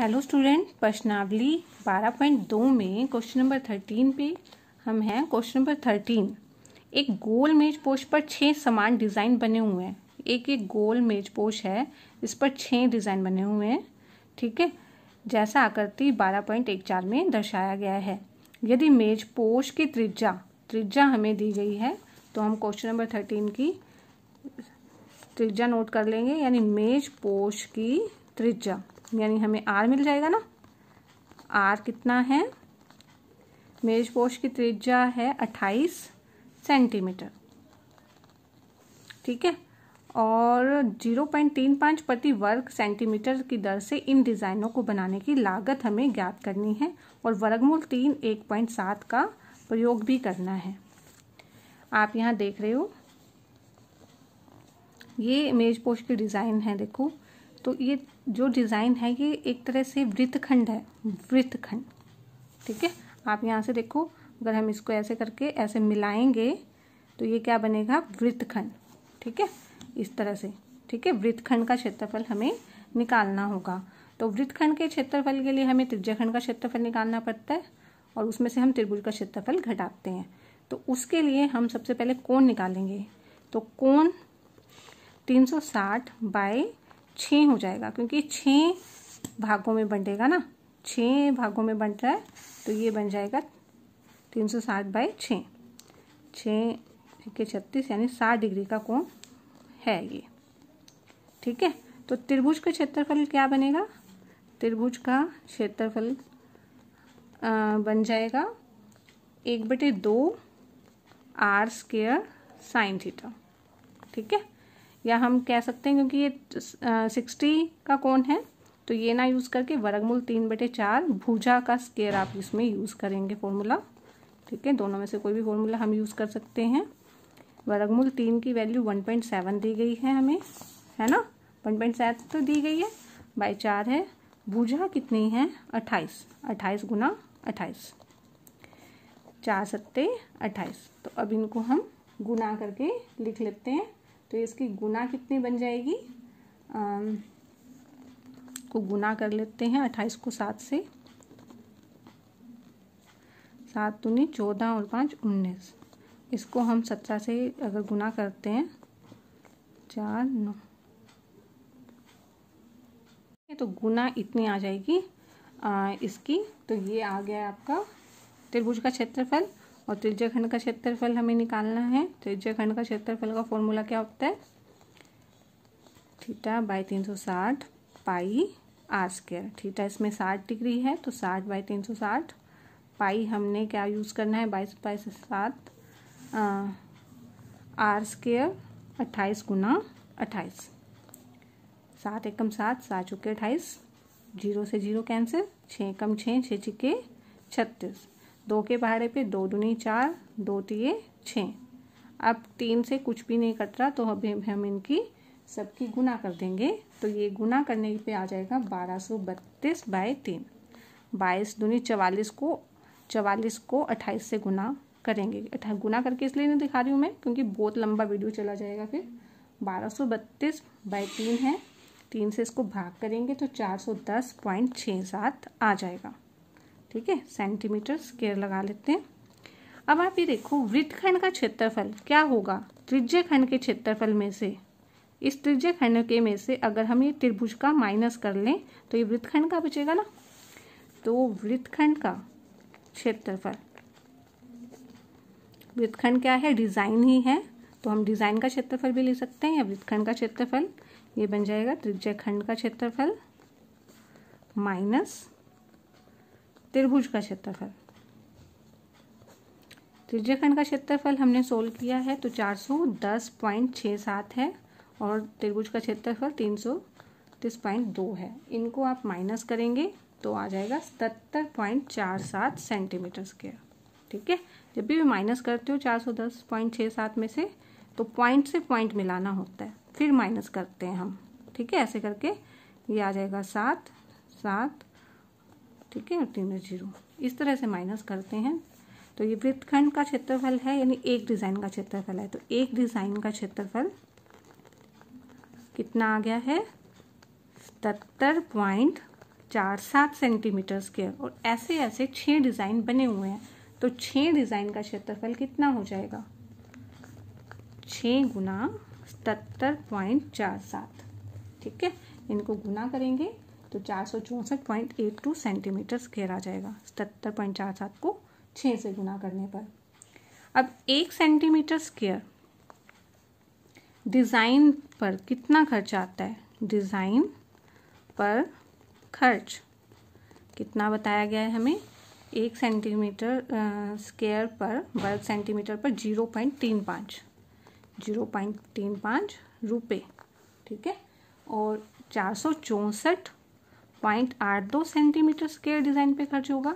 hello student प्रश्नावली 12.2 में question number 13 पे हम हैं क्वेश्चन नंबर 13 एक गोल मेज पोश पर छः समान डिज़ाइन बने हुए हैं एक एक गोल मेज पोश है इस पर छः डिज़ाइन बने हुए हैं ठीक है जैसा आकृति 12.14 में दर्शाया गया है यदि मेज पोश की त्रिज्या त्रिज्या हमें दी गई है तो हम क्वेश्चन नंबर थर्टीन की त्रिज्या नोट कर लेंगे यानी मेज पोश की त्रिज्या यानी हमें आर मिल जाएगा ना आर कितना है मेजपोश की त्रिज्या है अट्ठाईस सेंटीमीटर ठीक है और 0.35 प्रति वर्ग सेंटीमीटर की दर से इन डिज़ाइनों को बनाने की लागत हमें ज्ञात करनी है और वर्गमूल तीन एक पॉइंट सात का प्रयोग भी करना है आप यहाँ देख रहे हो ये मेजपोश की डिज़ाइन है देखो तो ये जो डिज़ाइन है ये एक तरह से वृत्तखंड है वृत्तखंड ठीक है आप यहाँ से देखो अगर हम इसको ऐसे करके ऐसे मिलाएंगे तो ये क्या बनेगा वृत्तखंड ठीक है इस तरह से ठीक है वृत्तखंड का क्षेत्रफल हमें निकालना होगा तो वृत्तखंड के क्षेत्रफल के लिए हमें त्रिज्याखंड का क्षेत्रफल निकालना पड़ता है और उसमें से हम त्रिभुज का क्षेत्रफल घटाते हैं तो उसके लिए हम सबसे पहले कोण निकालेंगे तो कोण 360 सौ बाई छः हो जाएगा क्योंकि छः भागों में बंटेगा ना छः भागों में बंट रहा है तो ये बन जाएगा तीन सौ साठ बाई छः छः के छत्तीस यानी साठ डिग्री का कोण है ये ठीक है तो त्रिभुज का क्षेत्रफल क्या बनेगा त्रिभुज का क्षेत्रफल बन जाएगा एक बटे दो आर स्केयर साइन थीटा ठीक है या हम कह सकते हैं क्योंकि ये सिक्सटी का कोण है तो ये ना यूज़ करके वर्गमूल तीन बटे चार भूजा का स्केयर आप इसमें यूज़ करेंगे फॉर्मूला ठीक है दोनों में से कोई भी फॉर्मूला हम यूज़ कर सकते हैं वर्गमूल तीन की वैल्यू वन पॉइंट सेवन दी गई है हमें है ना वन पॉइंट सेवन तो दी गई है बाई चार है भूजा कितनी है अट्ठाईस अट्ठाईस गुना अट्ठाईस चार सत्ते अट्ठाईस तो अब इनको हम गुना करके लिख लेते हैं तो इसकी गुना कितनी बन जाएगी को गुना कर लेते हैं अट्ठाईस को सात से सात दूनी चौदह और पाँच उन्नीस इसको हम सत्रह से अगर गुना करते हैं चार नौ तो गुना इतनी आ जाएगी आ, इसकी तो ये आ गया आपका त्रिभुज का क्षेत्रफल और खंड का क्षेत्रफल हमें निकालना है खंड का क्षेत्रफल का फॉर्मूला क्या होता है थीटा बाई तीन सौ साठ पाई आर स्क्र थीटा इसमें साठ डिग्री है तो साठ बाई तीन सौ साठ पाई हमने क्या यूज़ करना है बाईस बाईस सात आर स्केयर अट्ठाईस गुना अट्ठाईस सात एकम सात सात चुके अट्ठाईस जीरो से जीरो कैंसिल छः एकम छः छः चिक्के छत्तीस दो के पहाड़े पे दो दूनी चार दो तीये छः अब तीन से कुछ भी नहीं कट रहा तो अभी हम इनकी सबकी गुना कर देंगे तो ये गुना करने पे आ जाएगा बारह सौ बत्तीस बाय तीन बाईस दूनी चवालीस को चवालीस को अट्ठाईस से गुना करेंगे अठा गुना करके इसलिए नहीं दिखा रही हूँ मैं क्योंकि बहुत लंबा वीडियो चला जाएगा फिर बारह सौ बत्तीस बाई तीन है तीन से इसको भाग करेंगे तो चार सौ दस पॉइंट छः सात आ जाएगा ठीक है सेंटीमीटर स्केयर लगा लेते हैं अब आप ये देखो वृत्तखंड का क्षेत्रफल क्या होगा त्रिज्य खंड के क्षेत्रफल में से इस त्रिज्य खंड के में से अगर हम ये त्रिभुज का माइनस कर लें तो ये वृत्तखंड का बचेगा ना तो वृत्तखंड का क्षेत्रफल वृत्तखंड क्या है डिजाइन ही है तो हम डिजाइन का क्षेत्रफल भी ले सकते हैं या वृत्तखंड का क्षेत्रफल ये बन जाएगा त्रिज्य खंड का क्षेत्रफल माइनस त्रिभुज का क्षेत्रफल त्रिज्याखंड का क्षेत्रफल हमने सोल्व किया है तो चार सौ दस पॉइंट छः सात है और त्रिभुज का क्षेत्रफल तीन सौ तीस पॉइंट दो है इनको आप माइनस करेंगे तो आ जाएगा सतर पॉइंट चार सात सेंटीमीटर स्क्वेयर ठीक है जब भी माइनस करते हो चार सौ दस पॉइंट छः सात में से तो पॉइंट से पॉइंट मिलाना होता है फिर माइनस करते हैं हम ठीक है ऐसे करके ये आ जाएगा सात सात ठीक है तीन जीरो इस तरह से माइनस करते हैं तो ये वृत्तखंड का क्षेत्रफल है यानी एक डिज़ाइन का क्षेत्रफल है तो एक डिज़ाइन का क्षेत्रफल कितना आ गया है सतर पॉइंट चार सात सेंटीमीटर स्क्वेयर और ऐसे ऐसे छः डिज़ाइन बने हुए हैं तो छः डिज़ाइन का क्षेत्रफल कितना हो जाएगा छः गुना सतर पॉइंट चार सात ठीक है इनको गुना करेंगे तो चार सौ चौंसठ point eight two centimetre square आ जाएगा सतहत्तर पॉइंट चार सात को छः से गुना करने पर अब एक सेंटीमीटर स्केयर डिज़ाइन पर कितना खर्च आता है डिज़ाइन पर खर्च कितना बताया गया है हमें एक सेंटीमीटर स्केयर पर वर्ग सेंटीमीटर पर जीरो पॉइंट तीन पाँच जीरो पॉइंट तीन पाँच रुपये ठीक है और चार सौ चौंसठ पॉइंट आठ दो सेंटीमीटर स्केयर डिज़ाइन पे खर्च होगा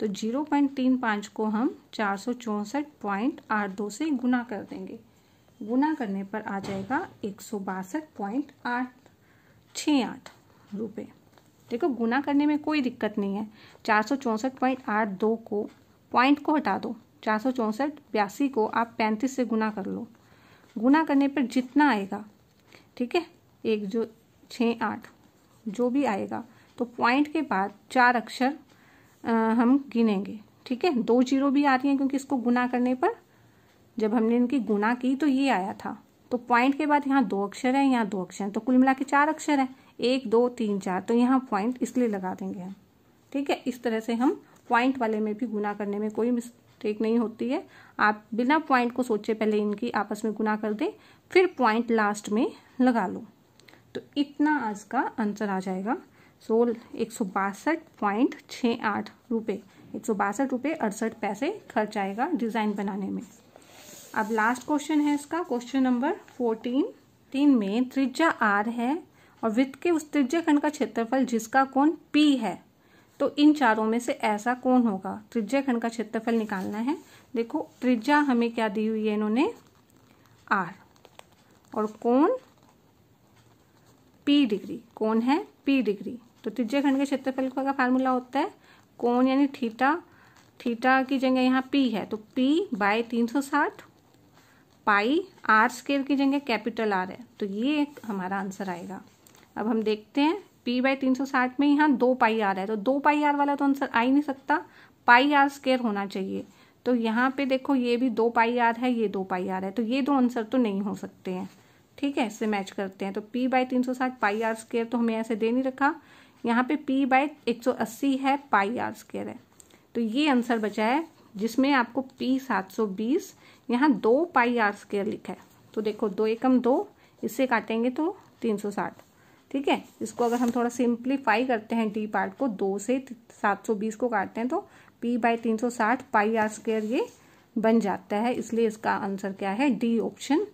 तो जीरो पॉइंट तीन पाँच को हम चार सौ चौंसठ पॉइंट आठ दो से गुना कर देंगे गुना करने पर आ जाएगा एक सौ बासठ पॉइंट आठ छः आठ रुपये देखो गुना करने में कोई दिक्कत नहीं है चार सौ चौंसठ पॉइंट आठ दो को पॉइंट को हटा दो चार सौ चौंसठ बयासी को आप पैंतीस से गुना कर लो गुना करने पर जितना आएगा ठीक है एक जो छः आठ जो भी आएगा तो पॉइंट के बाद चार अक्षर हम गिनेंगे ठीक है दो जीरो भी आ रही हैं क्योंकि इसको गुना करने पर जब हमने इनकी गुना की तो ये आया था तो पॉइंट के बाद यहाँ दो अक्षर है यहाँ दो अक्षर हैं तो कुल मिला के चार अक्षर हैं एक दो तीन चार तो यहाँ पॉइंट इसलिए लगा देंगे हम ठीक है इस तरह से हम पॉइंट वाले में भी गुना करने में कोई मिस्टेक नहीं होती है आप बिना पॉइंट को सोचे पहले इनकी आपस में गुना कर दें फिर पॉइंट लास्ट में लगा लो तो इतना आज का आंसर आ जाएगा सोल एक सौ बासठ पॉइंट छः आठ रुपये एक सौ बासठ रुपये अड़सठ पैसे खर्च आएगा डिज़ाइन बनाने में अब लास्ट क्वेश्चन है इसका क्वेश्चन नंबर फोर्टीन तीन में त्रिज्या आर है और वित्त के उस त्रिज्या खंड का क्षेत्रफल जिसका कोण पी है तो इन चारों में से ऐसा कौन होगा त्रिज्या खंड का क्षेत्रफल निकालना है देखो त्रिज्या हमें क्या दी हुई है इन्होंने आर और कौन पी डिग्री कौन है पी डिग्री तो त्रिज्या खंड के क्षेत्रफल का फार्मूला होता है कोण यानी थीटा थीटा की जगह यहाँ पी है तो पी बाय तीन सौ साठ पाई आर स्केयर की जगह कैपिटल आर है तो ये हमारा आंसर आएगा अब हम देखते हैं पी बाय तीन सौ साठ में यहाँ दो पाई आर है तो दो पाई आर वाला तो आंसर आ ही नहीं सकता पाई आर स्केयर होना चाहिए तो यहाँ पे देखो ये भी दो पाई आर है ये दो पाई आर है तो ये दो आंसर तो नहीं हो सकते हैं ठीक है इससे मैच करते हैं तो पी बाय तीन सौ साठ पाई आर स्केयर तो हमें ऐसे दे नहीं रखा यहाँ पे पी बाय एक सौ अस्सी है पाई आर स्केयर है तो ये आंसर बचा है जिसमें आपको पी सात सौ बीस यहाँ दो पाई आर स्केयर लिखा है तो देखो दो एकम दो इससे काटेंगे तो तीन सौ साठ ठीक है इसको अगर हम थोड़ा सिंप्लीफाई करते हैं डी पार्ट को दो से सात सौ बीस को काटते हैं तो पी बाई तीन सौ साठ पाई आर स्केयर ये बन जाता है इसलिए इसका आंसर क्या है डी ऑप्शन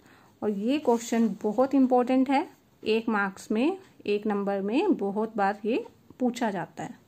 और ये क्वेश्चन बहुत इंपॉर्टेंट है एक मार्क्स में एक नंबर में बहुत बार ये पूछा जाता है